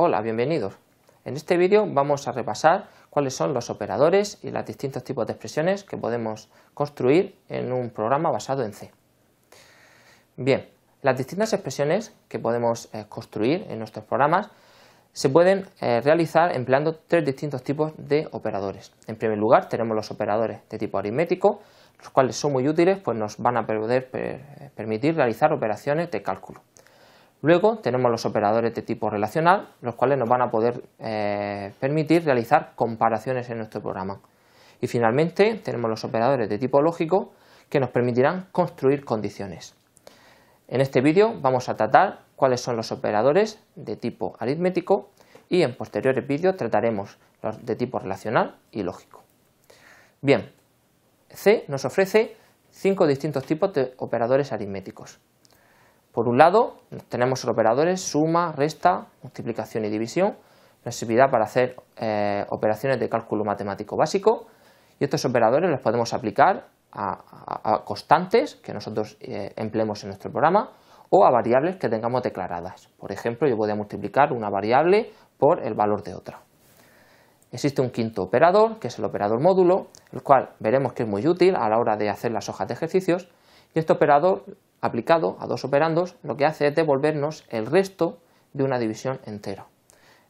Hola, bienvenidos. En este vídeo vamos a repasar cuáles son los operadores y los distintos tipos de expresiones que podemos construir en un programa basado en C. Bien, las distintas expresiones que podemos eh, construir en nuestros programas se pueden eh, realizar empleando tres distintos tipos de operadores. En primer lugar tenemos los operadores de tipo aritmético, los cuales son muy útiles pues nos van a poder permitir realizar operaciones de cálculo. Luego tenemos los operadores de tipo relacional, los cuales nos van a poder eh, permitir realizar comparaciones en nuestro programa. Y finalmente tenemos los operadores de tipo lógico que nos permitirán construir condiciones. En este vídeo vamos a tratar cuáles son los operadores de tipo aritmético y en posteriores vídeos trataremos los de tipo relacional y lógico. Bien, C nos ofrece cinco distintos tipos de operadores aritméticos. Por un lado, tenemos los operadores suma, resta, multiplicación y división, nos para hacer eh, operaciones de cálculo matemático básico y estos operadores los podemos aplicar a, constantes que nosotros eh, empleemos en nuestro programa o a variables que tengamos declaradas. Por ejemplo, yo a multiplicar una variable por el valor de otra. Existe un quinto operador, que es el operador módulo, el cual veremos que es muy útil a la hora de hacer las hojas de ejercicios, y este operador aplicado a dos operandos lo que hace es devolvernos el resto de una división entera.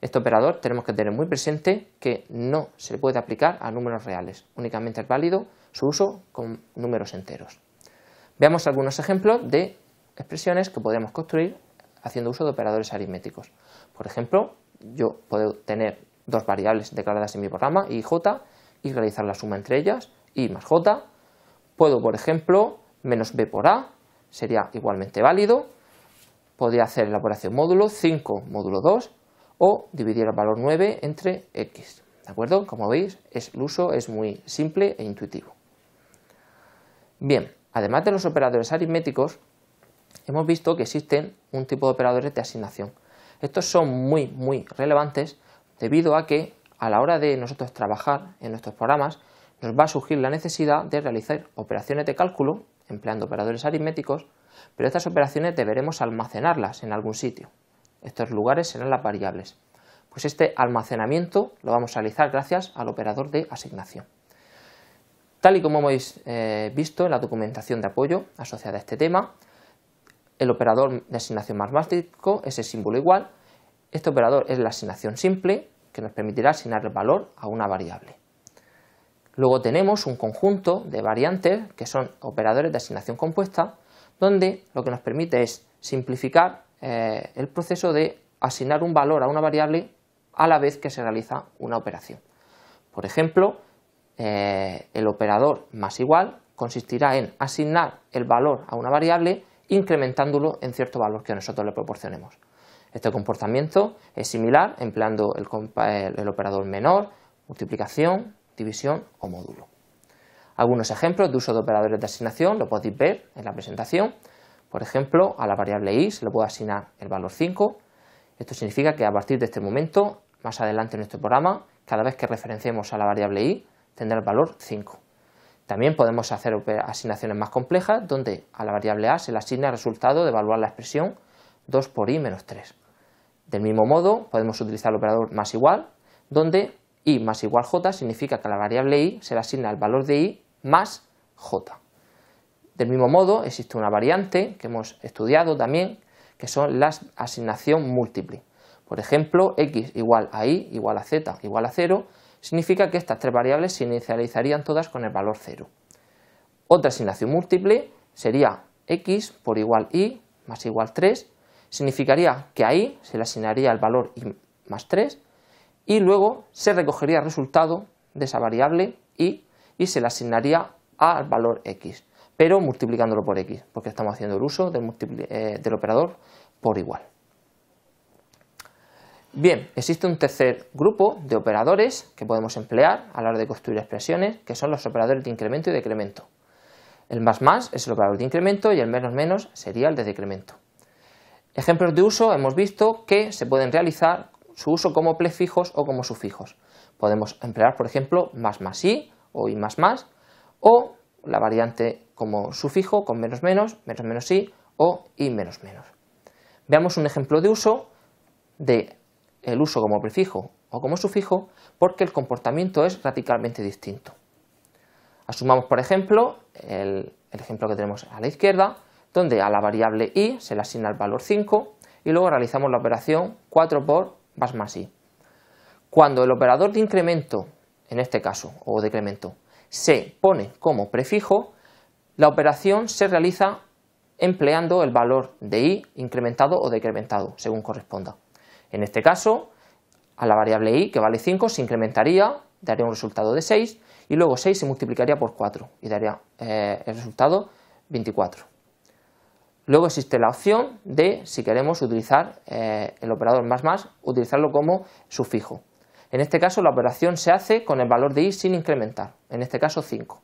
Este operador tenemos que tener muy presente que no se puede aplicar a números reales, únicamente es válido su uso con números enteros. Veamos algunos ejemplos de expresiones que podemos construir haciendo uso de operadores aritméticos. Por ejemplo, yo puedo tener dos variables declaradas en mi programa, i y j, y realizar la suma entre ellas, i más j. Puedo, por ejemplo, menos b por a sería igualmente válido. Podría hacer la operación módulo 5 módulo 2 o dividir el valor 9 entre x. ¿De acuerdo? Como veis, es, el uso es muy simple e intuitivo. Bien, además de los operadores aritméticos, hemos visto que existen un tipo de operadores de asignación. Estos son muy, muy relevantes debido a que a la hora de nosotros trabajar en nuestros programas nos va a surgir la necesidad de realizar operaciones de cálculo empleando operadores aritméticos, pero estas operaciones deberemos almacenarlas en algún sitio. Estos lugares serán las variables. Pues este almacenamiento lo vamos a realizar gracias al operador de asignación. Tal y como hemos eh, visto en la documentación de apoyo asociada a este tema, el operador de asignación matemático es el símbolo igual. Este operador es la asignación simple que nos permitirá asignar el valor a una variable. Luego tenemos un conjunto de variantes que son operadores de asignación compuesta, donde lo que nos permite es simplificar eh, el proceso de asignar un valor a una variable a la vez que se realiza una operación. Por ejemplo, eh, el operador más igual consistirá en asignar el valor a una variable incrementándolo en cierto valor que nosotros le proporcionemos. Este comportamiento es similar empleando el operador menor, multiplicación, división o módulo. Algunos ejemplos de uso de operadores de asignación lo podéis ver en la presentación. Por ejemplo, a la variable i se le puede asignar el valor 5. Esto significa que a partir de este momento, más adelante en nuestro programa, cada vez que referenciamos a la variable i, tendrá el valor 5. También podemos hacer asignaciones más complejas, donde a la variable a se le asigna el resultado de evaluar la expresión 2 por i menos 3. Del mismo modo, podemos utilizar el operador más igual, donde y más igual j significa que la variable i se le asigna el valor de i más j. Del mismo modo, existe una variante que hemos estudiado también, que son las asignación múltiple. Por ejemplo, x igual a I igual a z igual a 0 significa que estas tres variables se inicializarían todas con el valor 0. Otra asignación múltiple sería x por igual I más igual 3, significaría que a I se le asignaría el valor I más 3 y luego se recogería el resultado de esa variable y, y se le asignaría al valor x, pero multiplicándolo por x, porque estamos haciendo el uso del, eh, del operador por igual. Bien, existe un tercer grupo de operadores que podemos emplear a la hora de construir expresiones, que son los operadores de incremento y decremento. El más más es el operador de incremento y el menos menos sería el de decremento. Ejemplos de uso hemos visto que se pueden realizar su uso como prefijos o como sufijos. Podemos emplear, por ejemplo, más más y o i más más, o la variante como sufijo con menos menos, menos menos y o y menos menos. Veamos un ejemplo de uso de el uso como prefijo o como sufijo porque el comportamiento es radicalmente distinto. Asumamos, por ejemplo, el, ejemplo que tenemos a la izquierda, donde a la variable i se le asigna el valor 5 y luego realizamos la operación 4 por más Cuando el operador de incremento, en este caso, o decremento, se pone como prefijo, la operación se realiza empleando el valor de i incrementado o decrementado, según corresponda. En este caso, a la variable i, que vale 5, se incrementaría, daría un resultado de 6, y luego 6 se multiplicaría por 4 y daría eh, el resultado 24. Luego existe la opción de, si queremos utilizar eh, el operador más más, utilizarlo como sufijo. En este caso la operación se hace con el valor de i sin incrementar, en este caso 5.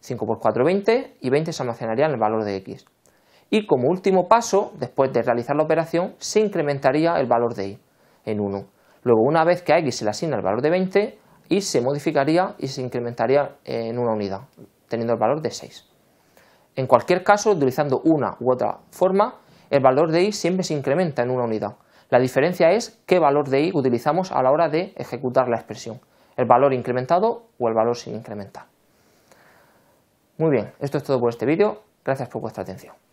5 por 4, 20 y 20 se almacenaría en el valor de x. Y como último paso, después de realizar la operación, se incrementaría el valor de i en 1. Luego una vez que a x se le asigna el valor de 20, y se modificaría y se incrementaría en una unidad, teniendo el valor de 6. En cualquier caso, utilizando una u otra forma, el valor de i siempre se incrementa en una unidad. La diferencia es qué valor de i utilizamos a la hora de ejecutar la expresión, el valor incrementado o el valor sin incrementar. Muy bien, esto es todo por este vídeo, gracias por vuestra atención.